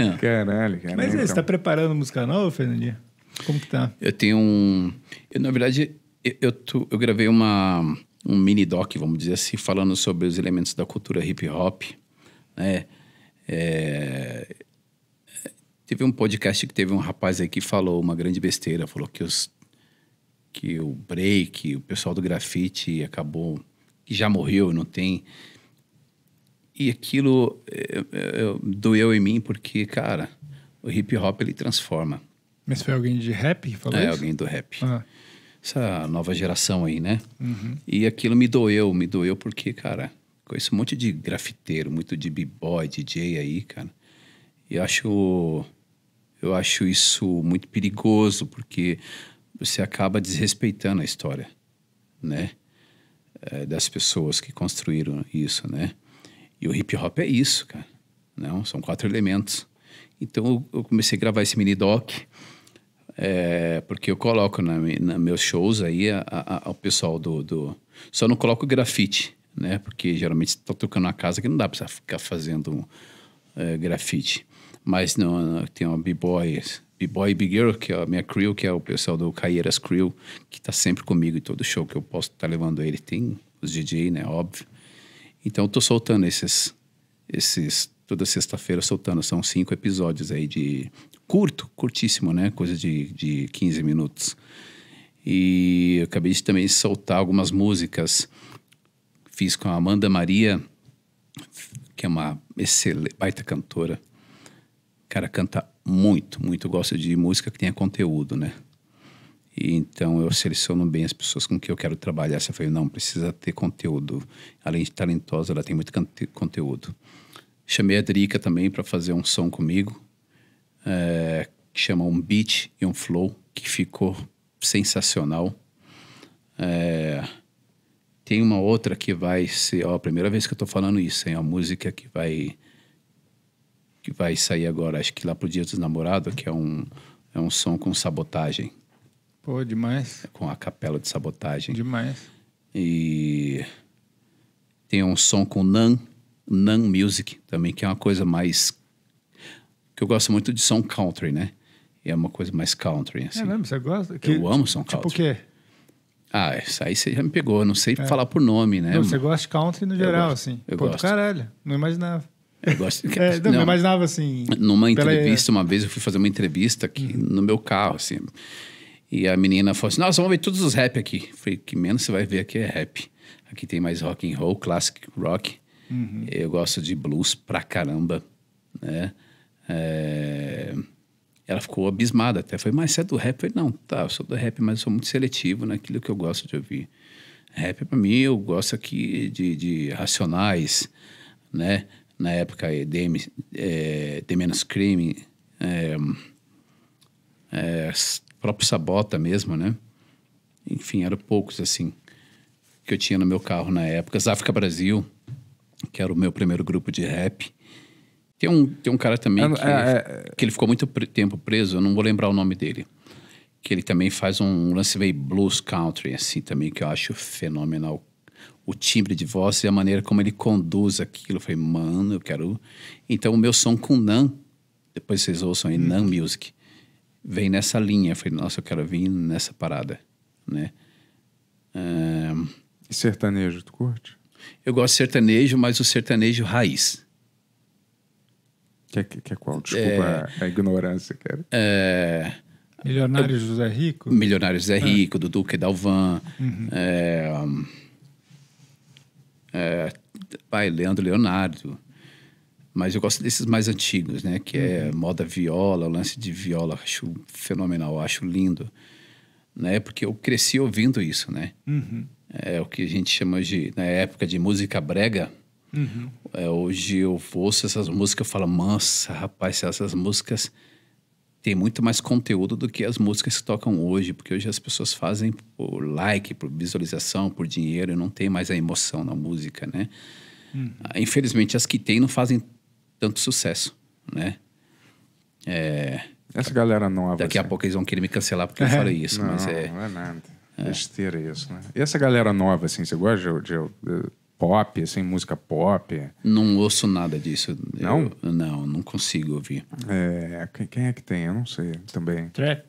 É. Caralho, caralho. Mas você está então. preparando música nova, Fernandinho? Como que tá? Eu tenho um. Eu, na verdade, eu, eu, eu gravei uma, um mini doc, vamos dizer assim, falando sobre os elementos da cultura hip hop. Né? É, teve um podcast que teve um rapaz aí que falou uma grande besteira, falou que os que o break, o pessoal do grafite acabou que já morreu, não tem e aquilo eu, eh, eu, eh, eh, doeu em mim porque, cara, o hip hop ele transforma. Mas foi alguém de rap que falou é, isso? É, alguém do rap. Ah. Essa nova geração aí, né? Uhum. E aquilo me doeu, me doeu porque, cara, conheço um monte de grafiteiro, muito de b-boy, DJ aí, cara. E acho, eu acho isso muito perigoso porque você acaba desrespeitando a história, né? É, das pessoas que construíram isso, né? E o hip hop é isso, cara. Não, né? são quatro elementos. Então eu comecei a gravar esse mini doc, é, porque eu coloco na, na meus shows aí a, a, o pessoal do, do, Só não coloco grafite, né? Porque geralmente está tocando uma casa que não dá para ficar fazendo um, eh, é, grafite. Mas não, tem uma b-boy, b-boy Big girl que é a minha crew, que é o pessoal do Caieiras Crew, que está sempre comigo em todo show que eu posso estar tá levando ele. Tem os DJ, né? Óbvio então eu tô soltando esses, esses toda sexta-feira soltando, são cinco episódios aí de curto, curtíssimo, né? Coisa de, de 15 minutos. E eu acabei de também soltar algumas músicas. Fiz com a Amanda Maria, que é uma excelente, baita cantora. Cara, canta muito, muito. Gosta de música que tenha conteúdo, né? E então eu seleciono bem as pessoas com que eu quero trabalhar. Você falou, não, precisa ter conteúdo. Além de talentosa, ela tem muito conteúdo. Chamei a Drica também para fazer um som comigo, é, que chama um beat e um flow, que ficou sensacional. É, tem uma outra que vai ser, ó, a primeira vez que eu estou falando isso, é uma música que vai que vai sair agora, acho que lá pro Dia dos Namorados, que é um é um som com sabotagem Pô, demais. Com a capela de sabotagem. Demais. E tem um som com Nan, Nan Music também, que é uma coisa mais. que eu gosto muito de som country, né? E é uma coisa mais country. Assim. É mesmo? Você gosta? Que... Eu amo som tipo country. Tipo o quê? Ah, isso aí você já me pegou. Eu não sei é. falar por nome, né? Não, você gosta de country no geral, eu assim. Eu Pô, gosto. caralho. Não imaginava. Eu gosto. De... É, não, não, imaginava assim. Numa entrevista, uma vez eu fui fazer uma entrevista aqui uhum. no meu carro, assim. E a menina falou assim: Nossa, vamos ver todos os rap aqui. Falei: Que menos você vai ver aqui é rap. Aqui tem mais rock and roll, classic rock. Uhum. Eu gosto de blues pra caramba, né? É... Ela ficou abismada até. Foi, mas você é do rap? Eu falei, não, tá, eu sou do rap, mas eu sou muito seletivo naquilo que eu gosto de ouvir. Rap, pra mim, eu gosto aqui de, de Racionais, né? Na época, EDM, é, The é, é, é, próprio Sabota mesmo, né? Enfim, eram poucos assim que eu tinha no meu carro na época. África Brasil, que era o meu primeiro grupo de rap. Tem um, tem um cara também é, que, é, é, que ele ficou muito pre tempo preso, eu não vou lembrar o nome dele. Que ele também faz um lance meio blues country, assim, também, que eu acho fenomenal. O timbre de voz e a maneira como ele conduz aquilo. Eu falei, mano, eu quero. Então, o meu som com Nan, depois vocês ouçam aí, hum. Nan Music vem nessa linha. Eu falei, nossa, eu quero vir nessa parada, né? Um, e sertanejo, tu curte? Eu gosto de sertanejo, mas o sertanejo raiz. Que, é, que, que é qual? Desculpa é, a, a, ignorância, cara. É, Milionário eu, José Rico? Milionário José ah. Rico, do Duque Dalvan. Uhum. É, é, Leandro Leonardo. Mas eu gosto desses mais antigos, né? Que é uhum. moda viola, o lance de viola, acho fenomenal, acho lindo. Né? Porque eu cresci ouvindo isso, né? Uhum. É o que a gente chama de, na época, de música brega. Uhum. É, hoje eu ouço essas músicas e falo, mansa, rapaz, essas músicas têm muito mais conteúdo do que as músicas que tocam hoje, porque hoje as pessoas fazem por like, por visualização, por dinheiro, e não tem mais a emoção na música, né? Uhum. Infelizmente, as que tem não fazem tanto sucesso, né? É... Essa galera nova. Daqui a assim. pouco eles vão querer me cancelar porque eu é? falei isso, não, mas é. Não é nada. É. Besteira isso, né? E essa galera nova, assim, você gosta de, de, de pop, assim, música pop? Não ouço nada disso. Não? Eu, não, não consigo ouvir. É, quem é que tem? Eu não sei também. Trap.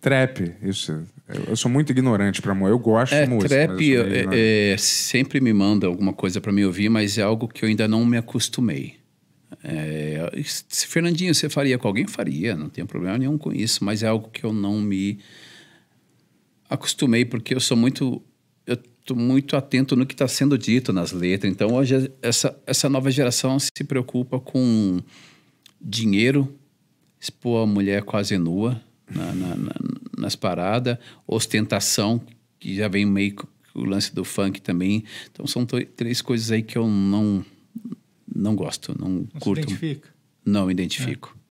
Trap, isso. Eu sou muito ignorante para amor. Eu gosto é, de música. Trap eu, é, é, sempre me manda alguma coisa para me ouvir, mas é algo que eu ainda não me acostumei. É, Fernandinho, você faria com alguém? Faria, não tem problema nenhum com isso, mas é algo que eu não me acostumei, porque eu sou muito. Eu estou muito atento no que está sendo dito nas letras. Então, hoje, essa, essa nova geração se preocupa com dinheiro, expor a mulher quase nua na, na, na, nas paradas, ostentação, que já vem meio o lance do funk também. Então, são três coisas aí que eu não não gosto, não, não curto. Se identifica? Não identifico.